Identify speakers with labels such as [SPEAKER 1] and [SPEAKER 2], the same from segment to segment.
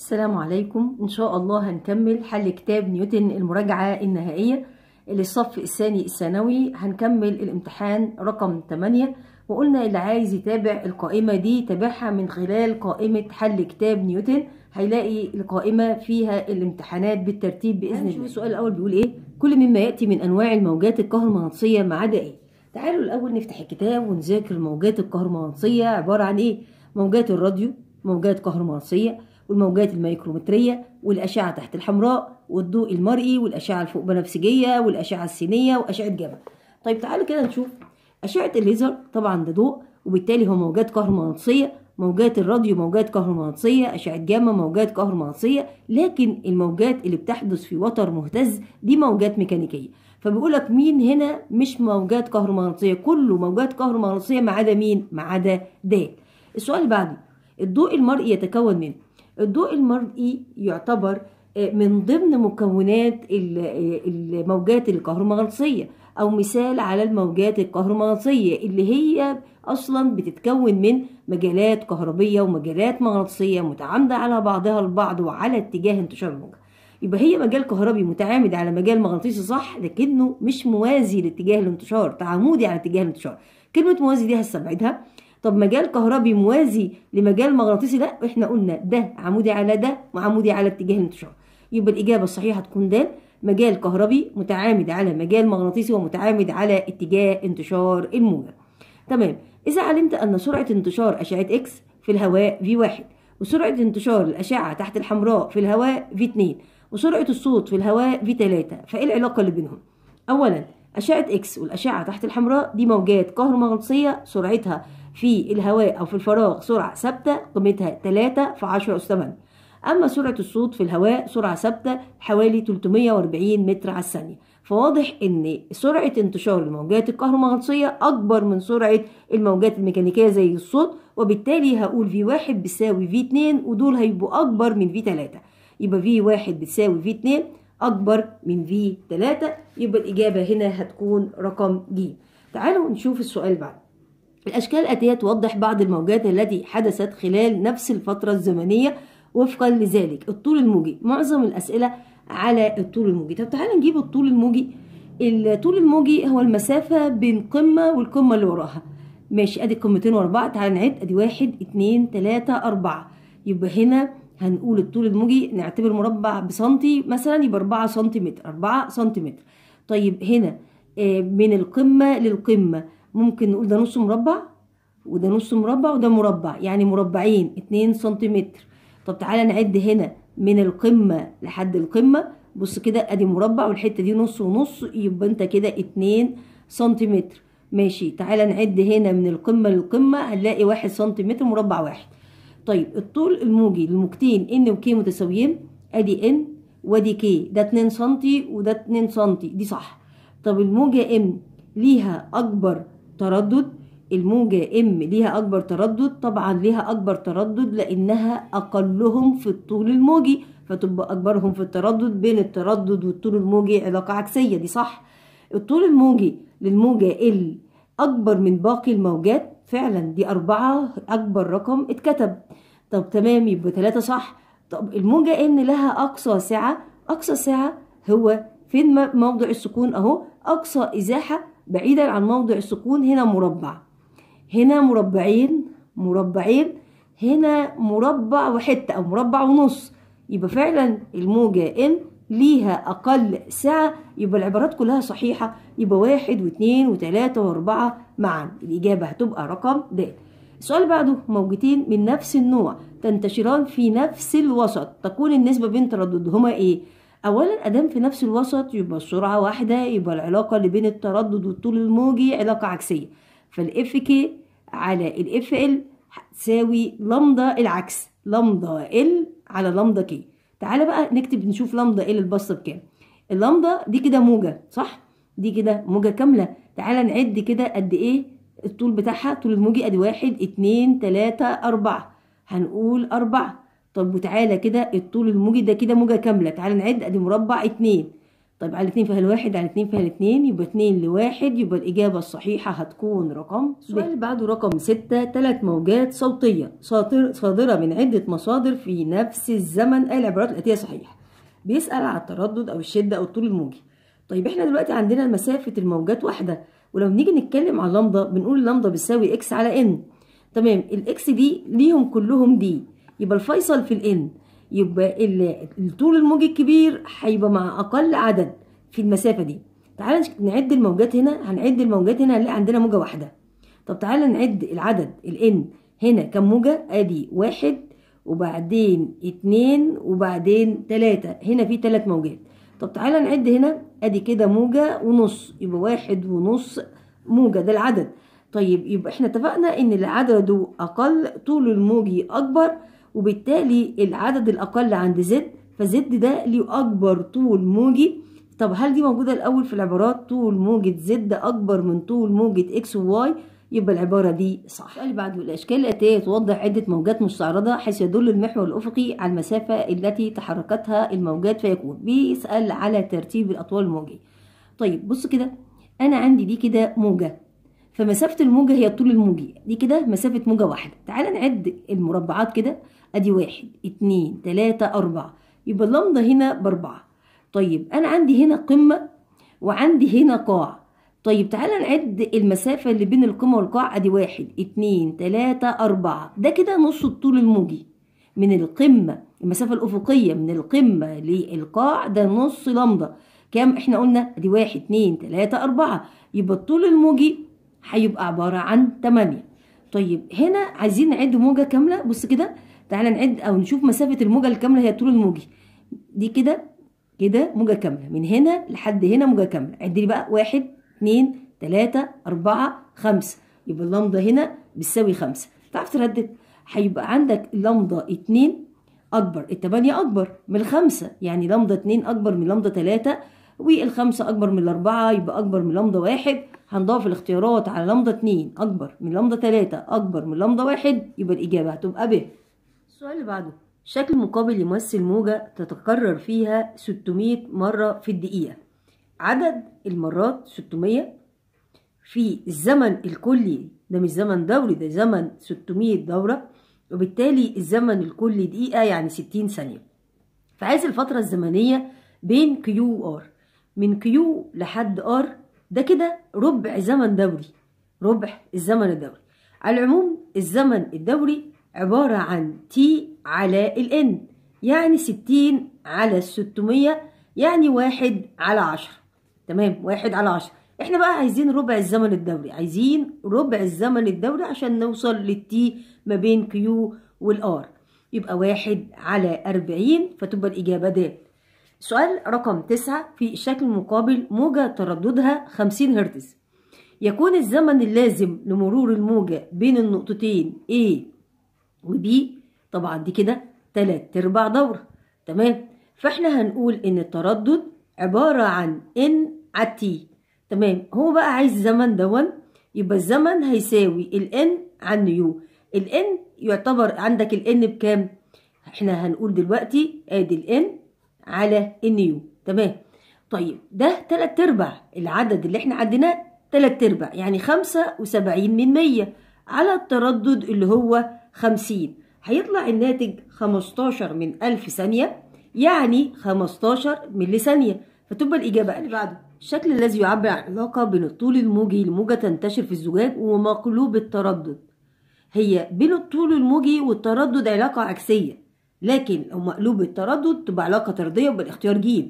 [SPEAKER 1] السلام عليكم ان شاء الله هنكمل حل كتاب نيوتن المراجعة النهائية للصف الثاني الثانوي هنكمل الامتحان رقم 8 وقلنا اللي عايز يتابع القائمة دي تابعها من خلال قائمة حل كتاب نيوتن هيلاقي القائمة فيها الامتحانات بالترتيب بإذن الله السؤال الأول بيقول إيه؟ كل مما يأتي من أنواع الموجات الكهرومغناطيسية ما عدا إيه؟ تعالوا الأول نفتح الكتاب ونذاكر الموجات الكهرومغناطيسية عبارة عن إيه؟ موجات الراديو موجات كهرومغناطيسية والموجات الميكرومترية والأشعة تحت الحمراء والضوء المرئي والأشعة الفوق بنفسجية والأشعة السينية وأشعة جاما طيب تعالوا كده نشوف أشعة الليزر طبعا ده ضوء وبالتالي هو موجات كهرومغناطيسية موجات الراديو موجات كهرومغناطيسية أشعة جاما موجات كهرومغناطيسية لكن الموجات اللي بتحدث في وتر مهتز دي موجات ميكانيكية فبيقول لك مين هنا مش موجات كهرومغناطيسية كله موجات كهرومغناطيسية ما عدا مين ما عدا ده السؤال اللي بعده الضوء المرئي يتكون من الضوء المرئي يعتبر آه، من ضمن مكونات آه، الموجات الكهرومغناطيسية أو مثال على الموجات الكهرومغناطيسية اللي هي أصلا بتتكون من مجالات كهربية ومجالات مغناطيسية متعامدة على بعضها البعض وعلى اتجاه انتشار الموجة يبقى هي مجال كهربي متعامد على مجال مغناطيسي صح لكنه مش موازي لاتجاه الانتشار تعامدي على اتجاه الانتشار كلمة موازي دي هستبعدها طب مجال كهربي موازي لمجال مغناطيسي لا احنا قلنا ده عمودي على ده وعمودي على اتجاه الانتشار يبقى الإجابة الصحيحة تكون ده مجال كهربي متعامد على مجال مغناطيسي ومتعامد على اتجاه انتشار الموجة تمام إذا علمت أن سرعة انتشار أشعة إكس في الهواء في واحد وسرعة انتشار الأشعة تحت الحمراء في الهواء في اتنين وسرعة الصوت في الهواء في تلاتة فإيه العلاقة اللي بينهم؟ أولا أشعة إكس والأشعة تحت الحمراء دي موجات كهرومغناطيسية سرعتها في الهواء أو في الفراغ سرعة ثابتة قيمتها 3 في 10 أس 8 أما سرعة الصوت في الهواء سرعة ثابتة حوالي 340 متر على الثانية فواضح ان سرعة انتشار الموجات الكهرومغناطيسية اكبر من سرعة الموجات الميكانيكية زي الصوت وبالتالي هقول في 1 بيساوي في 2 ودول هيبقوا اكبر من في 3 يبقى في V1 بتساوي في 2 اكبر من في 3 يبقى الاجابة هنا هتكون رقم ج تعالوا نشوف السؤال بعد الأشكال الآتية توضح بعض الموجات التي حدثت خلال نفس الفترة الزمنية وفقا لذلك الطول الموجي معظم الأسئلة على الطول الموجي طب تعالى نجيب الطول الموجي الطول الموجي هو المسافة بين قمة والقمة اللي وراها ماشي ادي قمتين واربعة تعالى نعد ادي واحد اتنين تلاتة أربعة يبقى هنا هنقول الطول الموجي نعتبر مربع بسنتي مثلا يبقى أربعة سنتيمتر أربعة سنتيمتر طيب هنا آه، من القمة للقمة ممكن نقول ده نص مربع وده نص مربع وده مربع يعني مربعين اتنين سنتيمتر طب تعالى نعد هنا من القمة لحد القمة بص كده ادي مربع والحتة دي نص ونص يبقى انت كده اتنين سنتيمتر ماشي تعالى نعد هنا من القمة للقمة هنلاقي واحد سنتيمتر مربع واحد طيب الطول الموجي للموجتين ان وكي متساويين ادي ان وادي كي ده 2 سم وده 2 سم دي صح طب الموجة ام ليها اكبر تردد الموجة ام ليها اكبر تردد طبعا ليها اكبر تردد لانها اقلهم في الطول الموجي فتبقى اكبرهم في التردد بين التردد والطول الموجي علاقة عكسية دي صح الطول الموجي للموجة ال اكبر من باقي الموجات فعلا دي اربعة اكبر رقم اتكتب طب تمام يبقى ثلاثة صح طب الموجة ان لها اقصى سعة اقصى سعة هو فين موضع السكون اهو اقصى ازاحة بعيدا عن موضع السكون هنا مربع هنا مربعين مربعين هنا مربع وحتة أو مربع ونص يبقى فعلا الموجة إن ليها أقل سعة يبقى العبارات كلها صحيحة يبقى واحد واثنين وثلاثة وأربعة معا الإجابة هتبقى رقم د السؤال بعده موجتين من نفس النوع تنتشران في نفس الوسط تكون النسبة بين ترددهما إيه؟ اولا ادام في نفس الوسط يبقى السرعه واحده يبقى العلاقه اللي بين التردد والطول الموجي علاقه عكسيه فالاف كي على الاف ال تساوي لمدا العكس لمدا ال على لمدا كي تعالى بقى نكتب نشوف لمدا ال البسط بكام اللمدا دي كده موجه صح دي كده موجه كامله تعالى نعد كده قد ايه الطول بتاعها طول الموجي ادي واحد اتنين تلاته اربعه هنقول اربعه طب وتعالى كده الطول الموجي ده كده موجه كامله تعالى نعد ادي مربع اتنين طيب على اتنين فيها الواحد على اتنين فيها الاتنين يبقى اتنين لواحد يبقى الإجابة الصحيحة هتكون رقم سؤال بعده رقم ستة تلات موجات صوتية صادر صادرة من عدة مصادر في نفس الزمن العبارات الآتية صحيحة بيسأل على التردد أو الشدة أو الطول الموجي طيب احنا دلوقتي عندنا مسافة الموجات واحدة ولو نيجي نتكلم على لمضه بنقول لمضه بتساوي اكس على ان تمام الاكس دي ليهم كلهم دي يبقى الفيصل في الان يبقى الطول الموج الكبير هيبقى مع اقل عدد في المسافه دي تعالى نعد الموجات هنا هنعد الموجات هنا هنلاقي عندنا موجه واحده طب تعالى نعد العدد الان هنا كم موجه ادي واحد وبعدين اتنين وبعدين تلاتة هنا في تلات موجات طب تعالى نعد هنا ادي كده موجة ونص يبقى واحد ونص موجة ده العدد طيب يبقى احنا اتفقنا ان العدد اقل طول الموجي اكبر وبالتالي العدد الأقل عند زد فزد ده ليه أكبر طول موجي طب هل دي موجودة الأول في العبارات طول موجة زد أكبر من طول موجة إكس وواي يبقى العبارة دي صح اللي بعده الأشكال الآتية توضح عدة موجات مستعرضة حيث يدل المحور الأفقي على المسافة التي تحركتها الموجات فيكون بيسأل على ترتيب الأطوال الموجية طيب بص كده أنا عندي دي كده موجة فمسافة الموجة هي الطول الموجي دي كده مسافة موجة واحدة تعال نعد المربعات كده ادي واحد اتنين تلاتة اربعة يبقى اللمضة هنا باربعة طيب انا عندي هنا قمة وعندي هنا قاع طيب تعال نعد المسافة اللي بين القمة والقاع ادي واحد اتنين تلاتة اربعة ده كده نص الطول الموجي من القمة المسافة الأفقية من القمة للقاع ده نص لمضة كام احنا قلنا ادي واحد اتنين تلاتة اربعة يبقى الطول الموجي هيبقى عبارة عن 8 طيب هنا عايزين نعد موجة كاملة بص كده تعالى نعد أو نشوف مسافة الموجة الكاملة هي طول الموجي دي كده كده موجة كاملة من هنا لحد هنا موجة كاملة عد لي بقى واحد اتنين تلاتة أربعة خمسة يبقى اللمضة هنا بتساوي خمسة تعرف تردد هيبقى عندك لمضة اتنين أكبر التمانية أكبر من الخمسة يعني لمضة اتنين أكبر من لمضة تلاتة والخمسة أكبر من الأربعة يبقى أكبر من لمضة واحد هنضاف الاختيارات على لمضة اتنين أكبر من لمضة تلاتة أكبر من لمضة واحد يبقى الإجابة هتبقى ب السؤال اللي بعده شكل مقابل يمثل موجة تتكرر فيها 600 مرة في الدقيقة عدد المرات 600 في الزمن الكلي ده مش زمن دوري ده زمن 600 دورة وبالتالي الزمن الكلي دقيقة يعني 60 ثانية فعايز الفترة الزمنية بين كيو وآر من كيو لحد آر ده كده ربع زمن دوري ربع الزمن الدوري على العموم الزمن الدوري عبارة عن تي على الان يعني ستين على الستمية يعني واحد على عشرة تمام واحد على عشرة احنا بقى عايزين ربع الزمن الدوري عايزين ربع الزمن الدوري عشان نوصل للتي ما بين كيو والار يبقى واحد على أربعين فتبقى الإجابة ده سؤال رقم 9 في الشكل المقابل موجة ترددها 50 هرتز يكون الزمن اللازم لمرور الموجة بين النقطتين A و B طبعا دي كده 3 ارباع دورة تمام فاحنا هنقول ان التردد عبارة عن N على T تمام هو بقى عايز زمن دون يبقى الزمن هيساوي ال N عن U ال N يعتبر عندك ال N بكام احنا هنقول دلوقتي ادي ال N على النيو تمام طيب ده تلات ارباع العدد اللي احنا عديناه تلات ارباع يعني خمسة وسبعين من مية على التردد اللي هو خمسين هيطلع الناتج خمستاشر من ألف ثانية يعني خمستاشر ملي ثانية فتبقى الإجابة اللي بعده الشكل الذي يعبر عن علاقه بين الطول الموجي الموجة تنتشر في الزجاج ومقلوب التردد هي بين الطول الموجي والتردد علاقة عكسية لكن لو مقلوب التردد تبقى علاقة طردية بالاختيار ج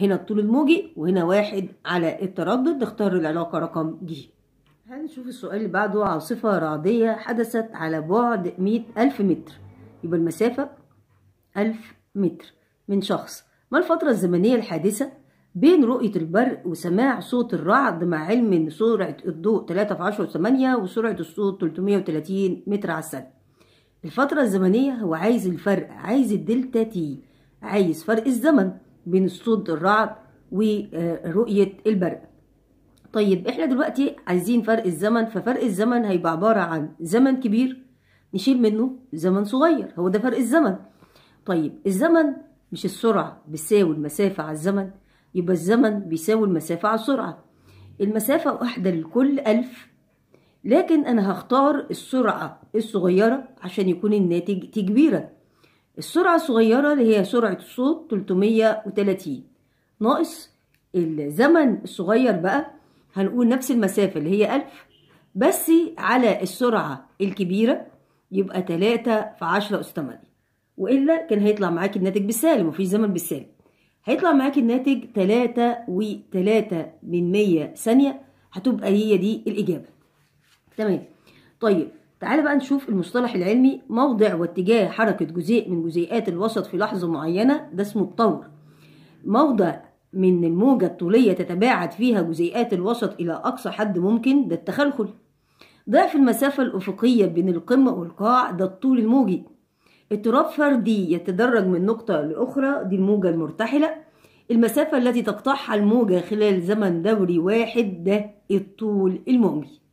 [SPEAKER 1] هنا الطول الموجي وهنا واحد على التردد نختار العلاقة رقم ج هنشوف السؤال اللي بعده عاصفة رعدية حدثت على بعد مية ألف متر يبقى المسافة ألف متر من شخص ما الفترة الزمنية الحادثة بين رؤية البرق وسماع صوت الرعد مع علم إن سرعة الضوء تلاتة في عشرة وثمانية وسرعة الصوت 330 متر على الثانية الفترة الزمنية هو عايز الفرق عايز الدلتا تي عايز فرق الزمن بين صوت الرعد ورؤية البرق طيب احنا دلوقتي عايزين فرق الزمن ففرق الزمن هيبقى عبارة عن زمن كبير نشيل منه زمن صغير هو ده فرق الزمن طيب الزمن مش السرعة بتساوي المسافة على الزمن يبقى الزمن بيساوي المسافة على السرعة المسافة واحدة لكل ألف لكن أنا هختار السرعة الصغيرة عشان يكون الناتج كبيرة السرعة الصغيرة اللي هي سرعة الصوت 330 ناقص الزمن الصغير بقى هنقول نفس المسافة اللي هي 1000 بس على السرعة الكبيرة يبقى 3 في 10 أس 8 وإلا كان هيطلع معاك الناتج بالسالب وفي زمن بالسالب هيطلع معاك الناتج 3 و 3 من 100 ثانية هتبقى هي دي الإجابة تمام طيب تعالى بقى نشوف المصطلح العلمي موضع واتجاه حركة جزيء من جزيئات الوسط في لحظة معينة ده اسمه الطور موضع من الموجة الطولية تتباعد فيها جزيئات الوسط إلى أقصى حد ممكن ده التخلخل ضعف المسافة الأفقية بين القمة والقاع ده الطول الموجي اضطراب فردي يتدرج من نقطة لأخرى دي الموجة المرتحلة المسافة التي تقطعها الموجة خلال زمن دوري واحد ده الطول الموجي